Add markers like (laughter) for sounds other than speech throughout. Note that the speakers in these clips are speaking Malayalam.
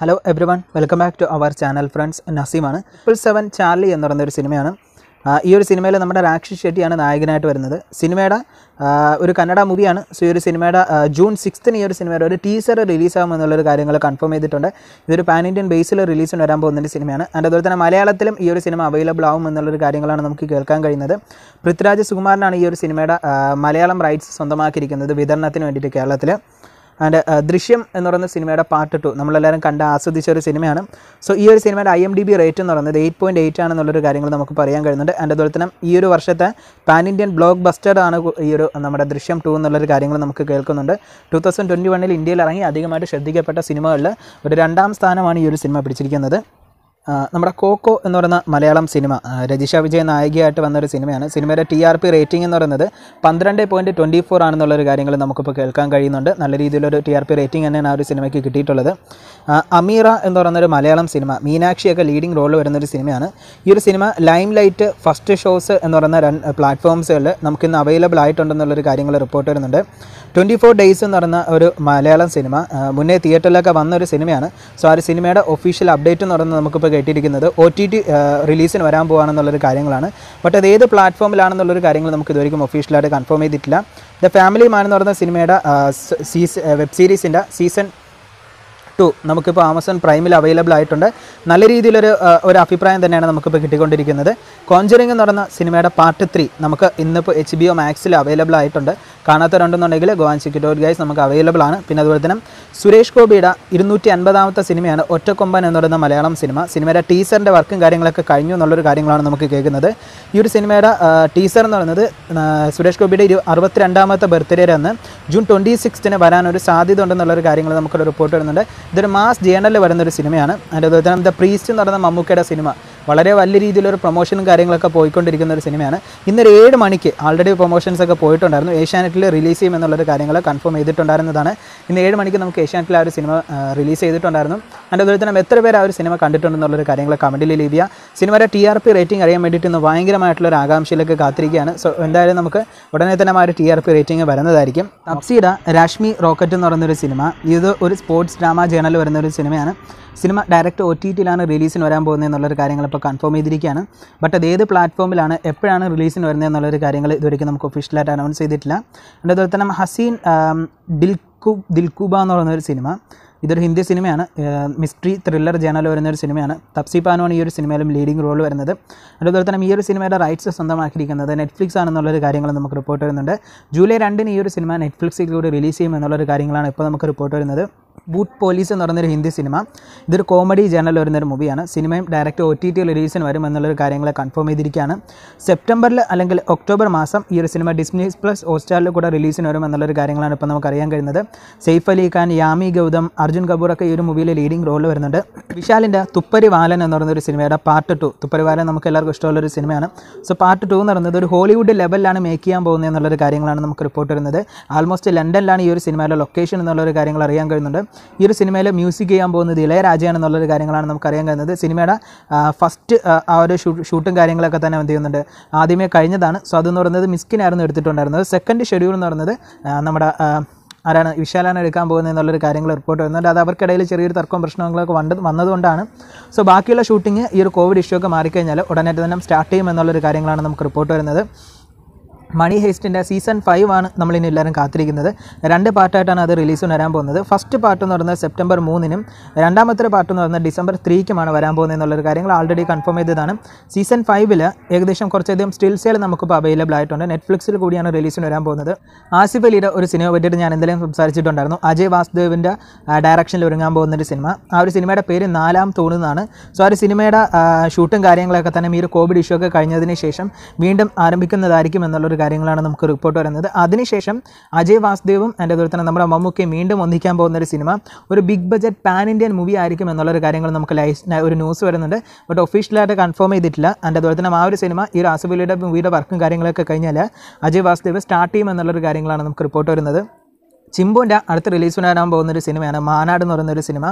hello everyone welcome back to our channel friends നസീമാണ് ട്രിപ്പിൾ സെവൻ ചാർലി എന്ന് പറയുന്ന ഒരു സിനിമയാണ് ഈ ഒരു സിനിമയിൽ നമ്മുടെ രാക്ഷി ഷെട്ടിയാണ് നായകനായിട്ട് വരുന്നത് സിനിമയുടെ ഒരു കന്നഡ മൂവിയാണ് സോ ഈ ഒരു സിനിമയുടെ ജൂൺ സിക്സ്ത്തിന് ഈ ഒരു സിനിമയുടെ ഒരു ടീസർ റിലീസാകും എന്നുള്ളൊരു കാര്യങ്ങൾ കൺഫേം ചെയ്തിട്ടുണ്ട് ഇതൊരു പാൻ ഇന്ത്യൻ ബേസിൽ റിലീസിന് വരാൻ പോകുന്നൊരു സിനിമയാണ് ആൻഡ് അതുപോലെ തന്നെ മലയാളത്തിലും ഈ ഒരു സിനിമ അവൈലബിൾ ആവും എന്നുള്ളൊരു കാര്യങ്ങളാണ് നമുക്ക് കേൾക്കാൻ കഴിയുന്നത് പൃഥ്വിരാജ് സുകുമാരനാണ് ഈ ഒരു സിനിമയുടെ മലയാളം റൈറ്റ്സ് സ്വന്തമാക്കിയിരിക്കുന്നത് വിതരണത്തിന് വേണ്ടിയിട്ട് കേരളത്തിൽ ആൻഡ് ദൃശ്യം എന്ന് പറയുന്ന സിനിമയുടെ പാർട്ട് ടു നമ്മളെല്ലാവരും കണ്ട് ആസ്വദിച്ച ഒരു സിനിമയാണ് സോ ഈ ഒരു സിനിമയുടെ I M D B rate എന്ന് പറയുന്നത് എയ്റ്റ് പോയിൻറ്റ് എയ്റ്റ് ആണെന്നുള്ളൊരു കാര്യങ്ങൾ നമുക്ക് പറയാൻ കഴിയുന്നുണ്ട് ആൻഡ് അതുപോലെ തന്നെ ഈ ഒരു വർഷത്തെ പാൻ ഇന്ത്യൻ ബ്ലോക്ക് ആണ് ഈ ഒരു നമ്മുടെ ദൃശ്യം ടു എന്നുള്ളൊരു കാര്യങ്ങൾ നമുക്ക് കേൾക്കുന്നുണ്ട് ടു തൗസൻഡ് ട്വൻറ്റി വണ്ണിൽ ഇന്ത്യയിൽ ഇറങ്ങി അധികമായിട്ട് ശ്രദ്ധിക്കപ്പെട്ട സിനിമകളിൽ ഒരു രണ്ടാം സ്ഥാനമാണ് ഈ ഒരു സിനിമ പിടിച്ചിരിക്കുന്നത് നമ്മുടെ കോക്കോ എന്ന് പറയുന്ന മലയാളം സിനിമ രജിഷ വിജയ നായികയായിട്ട് വന്നൊരു സിനിമയാണ് സിനിമയുടെ ടി ആർ പി റേറ്റിംഗ് എന്ന് പറയുന്നത് പന്ത്രണ്ട് പോയിൻറ്റ് ട്വൻറ്റി ഫോർ ആണെന്നുള്ളൊരു കാര്യങ്ങൾ നമുക്കിപ്പോൾ കേൾക്കാൻ കഴിയുന്നുണ്ട് നല്ല രീതിയിലൊരു ടി ആർ പി റേറ്റിംഗ് തന്നെയാണ് ആ ഒരു സിനിമയ്ക്ക് കിട്ടിയിട്ടുള്ളത് അമീറ എന്ന് പറയുന്നൊരു മലയാളം സിനിമ മീനാക്ഷിയൊക്കെ ലീഡിംഗ് റോൾ വരുന്നൊരു സിനിമയാണ് ഈ ഒരു cinema limelight first shows എന്ന് പറയുന്ന രണ്ട് പ്ലാറ്റ്ഫോംസുകളിൽ നമുക്കിന്ന് അവൈലബിൾ ആയിട്ടുണ്ടെന്നുള്ളൊരു കാര്യങ്ങൾ റിപ്പോർട്ട് വരുന്നുണ്ട് ട്വൻറ്റി ഫോർ ഡേയ്സ് എന്ന് പറയുന്ന ഒരു മലയാളം സിനിമ മുന്നേ തിയേറ്ററിലൊക്കെ വന്ന ഒരു സിനിമയാണ് സോ ആ ഒരു സിനിമയുടെ ഒഫീഷ്യൽ അപ്ഡേറ്റ് എന്ന് പറയുന്നത് നമുക്കിപ്പോൾ കേട്ടിരിക്കുന്നത് ഒ ടി ടി റിലീസിന് വരാൻ പോകുകയാണെന്നുള്ളൊരു കാര്യങ്ങളാണ് ബട്ട് അത് ഏത് പ്ലാറ്റ്ഫോമിലാണെന്നുള്ളൊരു കാര്യങ്ങൾ നമുക്ക് ഇതുവരെയും ഒഫീഷ്യലായിട്ട് കൺഫേം ചെയ്തിട്ടില്ല ദ ഫാമിലി മാൻ എന്ന് പറയുന്ന സിനിമയുടെ സീസ് വെബ് സീരീസിൻ്റെ സീസൺ ടു നമുക്കിപ്പോൾ ആമസോൺ പ്രൈമിൽ അവൈലബിൾ ആയിട്ടുണ്ട് നല്ല രീതിയിലൊരു ഒരു അഭിപ്രായം തന്നെയാണ് നമുക്കിപ്പോൾ കിട്ടിക്കൊണ്ടിരിക്കുന്നത് കോഞ്ചറിങ് എന്ന് പറയുന്ന സിനിമയുടെ പാർട്ട് ത്രീ നമുക്ക് ഇന്നിപ്പോൾ എച്ച് ബി ഒ മാക്സിൽ അവൈലബിൾ ആയിട്ടുണ്ട് കാണാത്തവരുണ്ടെന്നുണ്ടെങ്കിൽ ഗോവാൻ സിക്യൂരിറ്റി ഗൈസ് നമുക്ക് അവൈലബിൾ ആണ് പിന്നെ അതുപോലെ തന്നെ സുരേഷ് ഗോപിയുടെ ഇരുന്നൂറ്റി അൻപതാമത്തെ സിനിമയാണ് ഒറ്റക്കൊമ്പൻ എന്ന് പറയുന്ന മലയാളം സിനിമ സിനിമയുടെ ടീസറിൻ്റെ വർക്കും കാര്യങ്ങളൊക്കെ കഴിഞ്ഞു എന്നുള്ളൊരു കാര്യങ്ങളാണ് നമുക്ക് കേൾക്കുന്നത് ഈ ഒരു സിനിമയുടെ ടീസർ എന്ന് പറയുന്നത് സുരേഷ് ഗോപിയുടെ ഇരു അറുപത്തിരണ്ടാമത്തെ ബർത്ത്ഡേ അന്ന് ജൂൺ ട്വൻറ്റി സിക്സ്റ്റിന് വരാനൊരു സാധ്യത ഉണ്ടെന്നുള്ളൊരു കാര്യങ്ങൾ നമുക്കൊരു റിപ്പോർട്ട് വരുന്നുണ്ട് ഇതൊരു മാസ് ജേണലിൽ ഒരു സിനിമയാണ് അതിൻ്റെ അതുപോലെ തന്നെ ദ പ്രീസ്റ്റ് എന്ന് പറയുന്ന മമ്മൂക്കയുടെ സിനിമ വളരെ വലിയ രീതിയിലൊരു പ്രൊമോഷനും കാര്യങ്ങളൊക്കെ പോയിക്കൊണ്ടിരിക്കുന്ന ഒരു സിനിമയാണ് ഇന്നൊരു ഏഴ് മണിക്ക് ആൾറെഡി പ്രൊമോഷൻസ് ഒക്കെ പോയിട്ടുണ്ടായിരുന്നു ഏഷ്യാനെറ്റിൽ റിലീസ് ചെയ്യും എന്നുള്ളൊരു കാര്യങ്ങൾ കൺഫേം ചെയ്തിട്ടുണ്ടായിരുന്നതാണ് ഇന്ന് ഏഴ് മണിക്ക് നമുക്ക് ഏഷ്യാനെറ്റിൽ ആ ഒരു സിനിമ റിലീസ് ചെയ്തിട്ടുണ്ടായിരുന്നു അതിൻ്റെ അതുപോലെ തന്നെ എത്ര പേര് ആ ഒരു സിനിമ കണ്ടിട്ടുണ്ടെന്നുള്ളൊരു കാര്യങ്ങൾ കമൻറ്റിൽ ചെയ്യുക സിനിമയുടെ ടി ആർ പി റേറ്റിംഗ് അറിയാൻ വേണ്ടിയിട്ട് ഇന്ന് ഭയങ്കരമായിട്ടുള്ള ഒരു ആകാംക്ഷയിലൊക്കെ കാത്തിരിക്കുകയാണ് സോ എന്തായാലും നമുക്ക് ഉടനെ തന്നെ ആ ഒരു ടി ആർ പി റേറ്റിംഗ് വരുന്നതായിരിക്കും അപ്സീഡ രാഷ്മി റോക്കറ്റ് എന്ന് പറയുന്നൊരു സിനിമ ഇത് ഒരു സ്പോർട്സ് ഡ്രാമ ജേണൽ വരുന്ന ഒരു സിനിമയാണ് സിനിമ ഡയറക്റ്റ് ഒ ടി ടിയിലാണ് റിലീസിന് വരാൻ പോകുന്നത് എന്നുള്ളൊരു കാര്യങ്ങൾ ഇപ്പോൾ കൺഫേം ചെയ്തിരിക്കുകയാണ് ബട്ട് അത് ഏത് പ്ലാറ്റ്ഫോമിലാണ് എപ്പോഴാണ് റിലീസിന് വരുന്നത് എന്നുള്ളൊരു കാര്യങ്ങൾ ഇതുവരെയ്ക്ക് നമുക്ക് ഒഫീഷ്യലായിട്ട് അനൗൺസ് ചെയ്തിട്ടില്ല അതുപോലെ തന്നെ ഹസീൻ ദിൽക്കു ദിൽകുബ എന്ന് പറയുന്ന ഒരു സിനിമ ഇതൊരു ഹിന്ദി സിനിമയാണ് മിസ്റ്ററി ത്രില്ലർ ജേണൽ വരുന്ന ഒരു സിനിമയാണ് തപ്സി പാനുവാണ് ഈ ഒരു സിനിമയിലും ലീഡിംഗ് റോൾ വരുന്നത് അതുപോലെ തന്നെ ഈ ഒരു സിനിമയുടെ റൈറ്റ്സ് സ്വന്തമാക്കിയിരിക്കുന്നത് നെറ്റ്ഫ്ലിക്സ് ആണെന്നുള്ളൊരു കാര്യങ്ങൾ നമുക്ക് റിപ്പോർട്ട് വരുന്നുണ്ട് ജൂലൈ രണ്ടിന് ഈ ഒരു സിനിമ നെറ്റ്ഫ്ലിക്സിലൂടെ റിലീസ് ചെയ്യുമെന്നുള്ളൊരു കാര്യങ്ങളാണ് ഇപ്പോൾ നമുക്ക് റിപ്പോർട്ട് വരുന്നത് ബൂട്ട് പോലീസ് എന്ന് പറയുന്നൊരു ഹിന്ദി സിനിമ ഇതൊരു കോമഡി ജേണൽ വരുന്നൊരു മൂവിയാണ് സിനിമയും ഡയറക്റ്റ് ഒ ടി ടി റിലീസിന് വരും എന്നുള്ളൊരു കാര്യങ്ങളെ കൺഫേം ചെയ്തിരിക്കുകയാണ് സെപ്റ്റംബറിൽ അല്ലെങ്കിൽ ഒക്ടോബർ മാസം ഈ ഒരു സിനിമ ഡിസ്നി പ്ലസ് ഹോസ്റ്റാറിൽ കൂടെ റിലീസിന് വരും എന്നുള്ളൊരു കാര്യങ്ങളാണ് ഇപ്പോൾ നമുക്ക് അറിയാൻ കഴിയുന്നത് സെയ്ഫ് അലി ഖാൻ യാമി ഗൗതം അർജുൻ കപൂർ ഒക്കെ ഈ ഒരു മൂവിയിൽ ലീഡിംഗ് റോളിൽ വരുന്നുണ്ട് വിശാലിൻ്റെ വാലൻ എന്ന് പറയുന്ന ഒരു സിനിമയുടെ പാർട്ട് ടു വാലൻ നമുക്ക് എല്ലാവർക്കും ഇഷ്ടമുള്ളൊരു സിനിമയാണ് സോ പാർട്ട് ടു എന്ന് പറയുന്നത് ഒരു ഹോളിവുഡ് ലെവലിലാണ് മേക്ക് ചെയ്യാൻ പോകുന്നത് എന്നുള്ളൊരു കാര്യങ്ങളാണ് നമുക്ക് റിപ്പോർട്ട് വരുന്നത് ആൾമോസ്റ്റ് ലണ്ടനിലാണ് ഈ ഒരു സിനിമയുടെ ലൊക്കേഷൻ എന്നുള്ളൊരു കാര്യങ്ങൾ അറിയാൻ കഴിയുന്നുണ്ട് ഈ ഒരു സിനിമയിലെ മ്യൂസിക് ചെയ്യാൻ പോകുന്നത് ഇളയരാജയാണെന്നുള്ളൊരു കാര്യങ്ങളാണ് നമുക്കറിയാൻ കഴിയുന്നത് സിനിമയുടെ ഫസ്റ്റ് ആ ഒരു ഷൂട്ടും കാര്യങ്ങളൊക്കെ തന്നെ എന്ത് ചെയ്യുന്നുണ്ട് ആദ്യമേ കഴിഞ്ഞതാണ് സോ അതെന്ന് പറയുന്നത് മിസ്കിനായിരുന്നു എടുത്തിട്ടുണ്ടായിരുന്നത് സെക്കൻഡ് ഷെഡ്യൂൾ എന്ന് പറയുന്നത് നമ്മുടെ ആരാണ് വിശാലാണ് എടുക്കാൻ പോകുന്നത് എന്നുള്ളൊരു കാര്യങ്ങൾ റിപ്പോർട്ട് വരുന്നുണ്ട് അത് അവർക്കിടയിൽ ചെറിയൊരു തർക്കവും പ്രശ്നങ്ങളൊക്കെ വന്നത് വന്നതുകൊണ്ടാണ് സോ ബാക്കിയുള്ള ഷൂട്ടിംഗ് ഈ ഒരു കോവിഡ് ഇഷ്യൂ ഒക്കെ മാറിക്കഴിഞ്ഞാൽ ഉടനെ തന്നെ സ്റ്റാർട്ട് ചെയ്യുമെന്നുള്ളൊരു കാര്യങ്ങളാണ് നമുക്ക് റിപ്പോർട്ട് വരുന്നത് മണി ഹേസ്റ്റിൻ്റെ സീസൺ ഫൈവ് ആണ് നമ്മളിനി എല്ലാവരും കാത്തിരിക്കുന്നത് രണ്ട് പാർട്ടായിട്ടാണ് അത് റിലീസിന് വരാൻ പോകുന്നത് ഫസ്റ്റ് പാർട്ട് എന്ന് പറയുന്നത് സെപ്റ്റംബർ മൂന്നിനും രണ്ടാമത്തെ പാർട്ട് എന്ന് പറയുന്നത് ഡിസംബർ ത്രീക്കുമാണ് വരാൻ പോകുന്നത് എന്നുള്ളൊരു കാര്യങ്ങൾ ആൾറെഡി കൺഫേം ചെയ്തതാണ് സീസൺ ഫൈവിൽ ഏകദേശം കുറച്ചധികം സ്റ്റിൽസുകൾ നമുക്കിപ്പോൾ അവൈലബിൾ ആയിട്ടുണ്ട് നെറ്റ്ഫ്ലിക്സിൽ കൂടിയാണ് റിലീസിന് വരാൻ പോകുന്നത് ആസിഫ് അലിയുടെ ഒരു സിനിമ പറ്റിയിട്ട് ഞാൻ എന്തെങ്കിലും സംസാരിച്ചിട്ടുണ്ടായിരുന്നു അജയ് വാസുദേവിൻ്റെ ഡയറക്ഷനിൽ ഒരുങ്ങാൻ പോകുന്ന ഒരു സിനിമ ആ ഒരു സിനിമയുടെ പേര് നാലാം തോന്നുന്നതാണ് സോ ആ ഒരു സിനിമയുടെ ഷൂട്ടും കാര്യങ്ങളൊക്കെ തന്നെ ഈ ഒരു കോവിഡ് ഇഷ്യൂ ഒക്കെ കഴിഞ്ഞതിന് ശേഷം വീണ്ടും ആരംഭിക്കുന്നതായിരിക്കും എന്നുള്ളൊരു കാര്യങ്ങളാണ് നമുക്ക് റിപ്പോർട്ട് വരുന്നത് അതിനുശേഷം അജയ് വാസുദേവും എൻ്റെ അതുപോലെ തന്നെ നമ്മുടെ മമ്മൂക്കെ വീണ്ടും ഒന്നിക്കാൻ പോകുന്ന ഒരു സിനിമ ഒരു big budget pan Indian movie ആയിരിക്കും എന്നുള്ളൊരു കാര്യങ്ങൾ നമുക്ക് ലൈസ് ഒരു ന്യൂസ് വരുന്നുണ്ട് ബട്ട് ഒഫീഷ്യലായിട്ട് കൺഫേം ചെയ്തിട്ടില്ല എൻ്റെ അതുപോലെ തന്നെ ആ ഒരു സിനിമ ഈ ഒരു ആസിഫലിയുടെ മൂവിയുടെ വർക്കും കാര്യങ്ങളൊക്കെ കഴിഞ്ഞാൽ അജയ് വാസുദേവ് സ്റ്റാർട്ട് ചെയ്യും എന്നുള്ളൊരു കാര്യങ്ങളാണ് നമുക്ക് റിപ്പോർട്ട് വരുന്നത് ചിമ്പുവിൻ്റെ അടുത്ത് റിലീസ് വരാൻ പോകുന്ന ഒരു സിനിമയാണ് മാനാട് എന്ന് പറയുന്ന ഒരു സിനിമ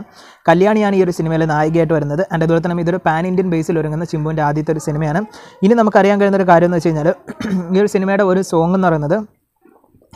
കല്യാണിയാണ് ഈ ഒരു സിനിമയിൽ നായികയായിട്ട് വരുന്നത് അതിൻ്റെ അതുപോലെ തന്നെ ഇതൊരു പാൻ ഇന്ത്യൻ ബേസിൽ ഒരുങ്ങുന്ന ചിമ്പുവിൻ്റെ ആദ്യത്തെ ഒരു സിനിമയാണ് ഇനി നമുക്കറിയാൻ കഴിയുന്ന ഒരു കാര്യം എന്ന് വെച്ച് കഴിഞ്ഞാൽ ഈ ഒരു സിനിമയുടെ ഒരു സോങ് എന്ന് പറയുന്നത്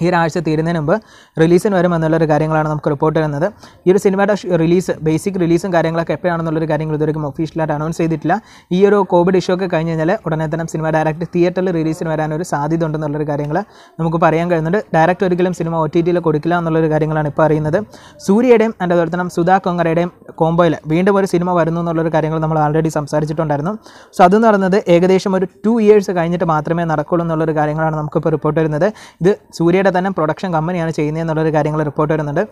ഈ ഒരാഴ്ച തീരുന്നതിന് മുമ്പ് റിലീസിന് വരും എന്നുള്ളൊരു കാര്യങ്ങളാണ് നമുക്ക് റിപ്പോർട്ട് വരുന്നത് ഈ ഒരു സിനിമയുടെ റിലീസ് ബേസിക് റിലീസും കാര്യങ്ങളൊക്കെ എപ്പോഴാണെന്നുള്ളൊരു കാര്യങ്ങൾ ഇതുവരെയും ഒഫീഷ്യലായിട്ട് അനൗൺസ് ചെയ്തിട്ടില്ല ഈ ഒരു കോവിഡ് ഇഷ്യൂ ഒക്കെ കഴിഞ്ഞ് കഴിഞ്ഞാൽ ഉടനെ തന്നെ സിനിമ ഡയറക്റ്റ് തിയേറ്ററിൽ റിലീസിന് വരാനൊരു സാധ്യത ഉണ്ടെന്നുള്ളൊരു കാര്യങ്ങൾ നമുക്ക് പറയാൻ കഴിയുന്നുണ്ട് ഡയറക്റ്റ് ഒരിക്കലും സിനിമ ഒ ടി ടിയിൽ കൊടുക്കില്ല എന്നുള്ളൊരു കാര്യങ്ങളാണ് ഇപ്പോൾ അറിയുന്നത് സൂര്യയുടെയും എൻ്റെ അതുപോലെ തന്നെ സുധാ കൊങ്ങരയുടെയും കോംബോയിൽ വീണ്ടും ഒരു സിനിമ വരുന്നു എന്നുള്ളൊരു കാര്യങ്ങൾ നമ്മൾ ആൾറെഡി സംസാരിച്ചിട്ടുണ്ടായിരുന്നു സോ അതെന്ന് പറയുന്നത് ഏകദേശം ഒരു ടു ഇയേഴ്സ് കഴിഞ്ഞിട്ട് മാത്രമേ നടക്കുള്ളൂ എന്നുള്ളൊരു കാര്യങ്ങളാണ് നമുക്കിപ്പോൾ റിപ്പോർട്ട് വരുന്നത് ഇത് സൂര്യ സിനിമയുടെ തന്നെ പ്രൊഡക്ഷൻ കമ്പനിയാണ് ചെയ്യുന്നത് എന്നുള്ളൊരു കാര്യങ്ങൾ റിപ്പോർട്ട് വരുന്നുണ്ട്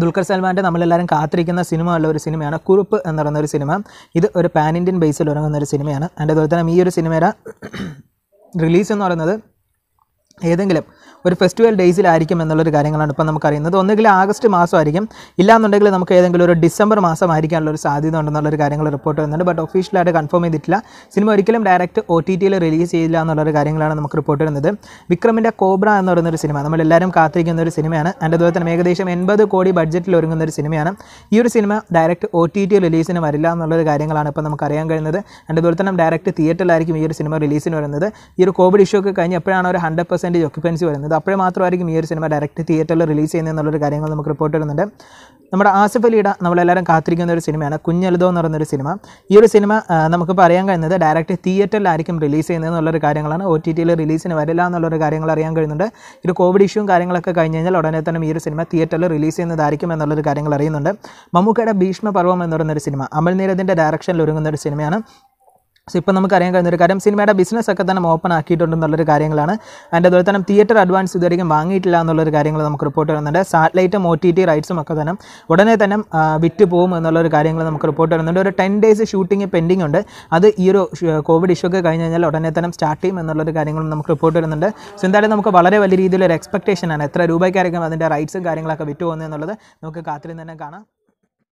ദുൽഖർ സൽമാൻ്റെ നമ്മളെല്ലാവരും കാത്തിരിക്കുന്ന സിനിമ ഉള്ള ഒരു സിനിമയാണ് കുറുപ്പ് എന്ന് പറയുന്ന ഒരു സിനിമ ഇത് ഒരു പാൻ ഇന്ത്യൻ ബേസിൽ ഇറങ്ങുന്ന ഒരു സിനിമയാണ് അതിൻ്റെ അതുപോലെ തന്നെ ഈ ഒരു സിനിമയുടെ റിലീസ് (clears throat) എന്ന് പറയുന്നത് ഏതെങ്കിലും ഒരു ഫെസ്റ്റിവൽ ഡേയ്സിലായിരിക്കും എന്നുള്ളൊരു കാര്യങ്ങളാണ് ഇപ്പം നമുക്കറിയുന്നത് ഒന്നുകിൽ ആഗസ്റ്റ് മാസമായിരിക്കും ഇല്ലാന്നുണ്ടെങ്കിൽ നമുക്ക് ഏതെങ്കിലും ഒരു ഡിസംബർ ആയിരിക്കാനുള്ള ഒരു സാധ്യത ഉണ്ടെന്നുള്ളൊരു കാര്യങ്ങൾ റിപ്പോർട്ട് വരുന്നുണ്ട് ബട്ട് ഒഫീഷ്യലായിട്ട് കൺഫേം ചെയ്തിട്ടില്ല സിനിമ ഒരിക്കലും ഡയറക്റ്റ് ഒ ടി ടിയിൽ റിലീസ് ചെയ്യില്ല എന്നുള്ളൊരു കാര്യങ്ങളാണ് നമുക്ക് റിപ്പോർട്ട് വരുന്നത് വിക്രമിൻ്റെ കോബ്ര എന്ന് പറയുന്ന ഒരു സിനിമ നമ്മളെല്ലാവരും കാത്തിരിക്കുന്ന ഒരു സിനിമയാണ് അതിൻ്റെ അതുപോലെ തന്നെ ഏകദേശം എൺപത് കോടി ബഡ്ജറ്റിൽ ഒരുങ്ങുന്ന ഒരു സിനിമയാണ് ഈ ഒരു cinema direct O T T റിലീസിന് വരില്ല എന്നുള്ളൊരു കാര്യങ്ങളാണ് ഇപ്പോൾ അറിയാൻ കഴിയുന്നത് അതിൻ്റെ അതുപോലെ തന്നെ ഡയറക്റ്റ് തിയേറ്ററിലായിരിക്കും ഈ ഒരു സിനിമ റിലീസിന് വരുന്നത് ഈ ഒരു കോവിഡ് ഇഷ്യൂ ഒക്കെ കഴിഞ്ഞ് എപ്പോഴാണ് ഒരു ഹൺഡ്രഡ് പെർസെൻറ്റേജ് ഒക്യുപ്പൻസി വരുന്നത് അപ്പോഴേ മാത്രമായിരിക്കും ഈ ഒരു സിനിമ ഡയറക്റ്റ് തിയേറ്ററിൽ റിലീസ് എന്നുള്ളൊരു കാര്യങ്ങൾ നമുക്ക് റിപ്പോർട്ട് വരുന്നുണ്ട് നമ്മുടെ ആസിഫ് അലിയുടെ നമ്മളെല്ലാവരും കാത്തിരിക്കുന്ന ഒരു സിനിമയാണ് കുഞ്ഞലുതോ എന്ന് പറയുന്നൊരു സിനിമ ഈ ഒരു സിനിമ നമുക്ക് പറയാൻ കഴിയുന്നത് ഡയറക്റ്റ് തിയേറ്ററിലായിരിക്കും റിലീസ് ചെയ്യുന്നത് എന്നുള്ളൊരു കാര്യങ്ങളാണ് ഒ ടി ടിയിൽ റിലീസിന് വരില്ല എന്നുള്ളൊരു കാര്യങ്ങൾ അറിയാൻ കഴിയുന്നുണ്ട് ഇത് കോവിഡ് ഇഷ്യൂവും കാര്യങ്ങളൊക്കെ കഴിഞ്ഞ് കഴിഞ്ഞാൽ ഉടനെ തന്നെ ഈ ഒരു സിനിമ തിയേറ്ററിൽ റിലീസ് ചെയ്യുന്നതായിരിക്കും എന്നുള്ളൊരു കാര്യങ്ങൾ അറിയുന്നുണ്ട് മമ്മൂക്കയുടെ ഭീഷ്മ പർവം എന്ന് പറയുന്നൊരു സിനിമ അമൽ നീരദിൻ്റെ ഡയറക്ഷനിൽ ഒരുങ്ങുന്ന ഒരു സിനിമയാണ് സോ ഇപ്പം നമുക്കറിയാൻ കഴിയുന്ന ഒരു കാര്യം സിനിമയുടെ ബിസിനസ് ഒക്കെ തന്നെ ഓപ്പൺ ആക്കിയിട്ടുണ്ടെന്നുള്ളൊരു കാര്യങ്ങളാണ് അതിൻ്റെ അതുപോലെ തന്നെ തിയേറ്റർ അഡ്വാൻസ് ഇതുവരെയും വാങ്ങിയിട്ടില്ല എന്നുള്ളൊരു കാര്യങ്ങൾ നമുക്ക് റിപ്പോർട്ട് വരുന്നുണ്ട് സാറ്റലൈറ്റും ഒ ടി ടി റൈറ്റ്സും ഒക്കെ തന്നെ ഉടനെ തന്നെ വിറ്റ് പോകും എന്നുള്ളൊരു കാര്യങ്ങൾ നമുക്ക് റിപ്പോർട്ട് വരുന്നുണ്ട് ഒരു ടെൻ ഡേയ്സ് ഷൂട്ടിംഗ് പെൻഡിങ് ഉണ്ട് അത് ഈ ഒരു കോവിഡ് ഇഷ്യൂ ഒക്കെ കഴിഞ്ഞ് കഴിഞ്ഞാൽ ഉടനെ തന്നെ സ്റ്റാർട്ട് ചെയ്യും എന്നുള്ളൊരു കാര്യങ്ങളും നമുക്ക് റിപ്പോർട്ട് വരുന്നുണ്ട് സോ എന്തായാലും നമുക്ക് വളരെ വലിയ രീതിയിലൊരു എക്സ്പെക്റ്റേഷനാണ് എത്ര രൂപയ്ക്കായിരിക്കും അതിൻ്റെ റൈറ്റ്സും കാര്യങ്ങളൊക്കെ വിറ്റ് പോകുന്നത് എന്നുള്ളത് നമുക്ക് കാത്തിരുന്ന് തന്നെ കാണാം